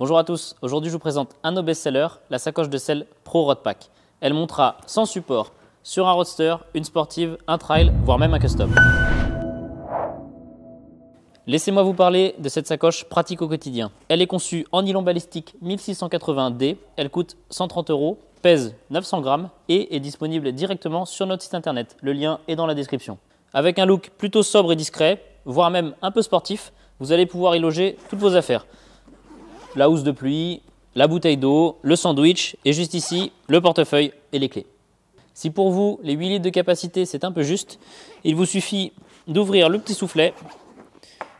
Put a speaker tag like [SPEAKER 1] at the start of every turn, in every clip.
[SPEAKER 1] Bonjour à tous, aujourd'hui je vous présente un de best-sellers, la sacoche de sel Pro Road Elle montera sans support sur un roadster, une sportive, un trail, voire même un custom. Laissez-moi vous parler de cette sacoche pratique au quotidien. Elle est conçue en nylon balistique 1680D, elle coûte 130 euros, pèse 900 grammes et est disponible directement sur notre site internet. Le lien est dans la description. Avec un look plutôt sobre et discret, voire même un peu sportif, vous allez pouvoir y loger toutes vos affaires la housse de pluie, la bouteille d'eau, le sandwich et juste ici, le portefeuille et les clés. Si pour vous, les 8 litres de capacité, c'est un peu juste, il vous suffit d'ouvrir le petit soufflet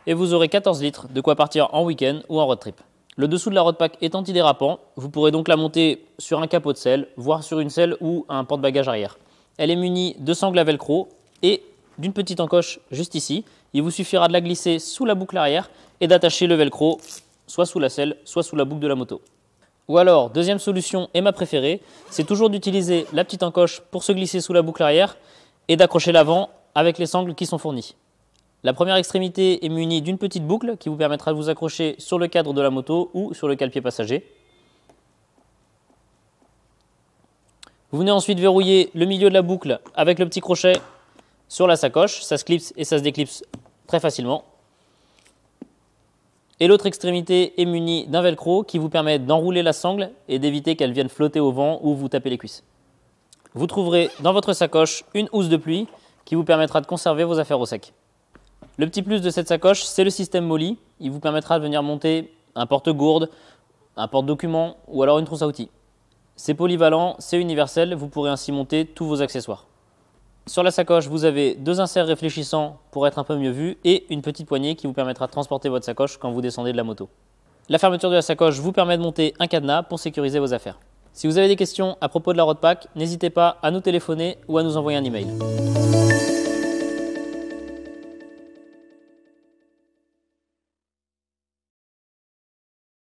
[SPEAKER 1] et vous aurez 14 litres de quoi partir en week-end ou en road trip. Le dessous de la road pack est antidérapant, vous pourrez donc la monter sur un capot de selle, voire sur une selle ou un porte-bagages arrière. Elle est munie de sangles à velcro et d'une petite encoche juste ici. Il vous suffira de la glisser sous la boucle arrière et d'attacher le velcro soit sous la selle, soit sous la boucle de la moto. Ou alors, deuxième solution et ma préférée, c'est toujours d'utiliser la petite encoche pour se glisser sous la boucle arrière et d'accrocher l'avant avec les sangles qui sont fournies. La première extrémité est munie d'une petite boucle qui vous permettra de vous accrocher sur le cadre de la moto ou sur le calpier passager. Vous venez ensuite verrouiller le milieu de la boucle avec le petit crochet sur la sacoche. Ça se clipse et ça se déclipse très facilement et l'autre extrémité est munie d'un velcro qui vous permet d'enrouler la sangle et d'éviter qu'elle vienne flotter au vent ou vous taper les cuisses. Vous trouverez dans votre sacoche une housse de pluie qui vous permettra de conserver vos affaires au sec. Le petit plus de cette sacoche, c'est le système Molly. Il vous permettra de venir monter un porte-gourde, un porte-document ou alors une trousse à outils. C'est polyvalent, c'est universel, vous pourrez ainsi monter tous vos accessoires. Sur la sacoche, vous avez deux inserts réfléchissants pour être un peu mieux vu et une petite poignée qui vous permettra de transporter votre sacoche quand vous descendez de la moto. La fermeture de la sacoche vous permet de monter un cadenas pour sécuriser vos affaires. Si vous avez des questions à propos de la Roadpack, n'hésitez pas à nous téléphoner ou à nous envoyer un email.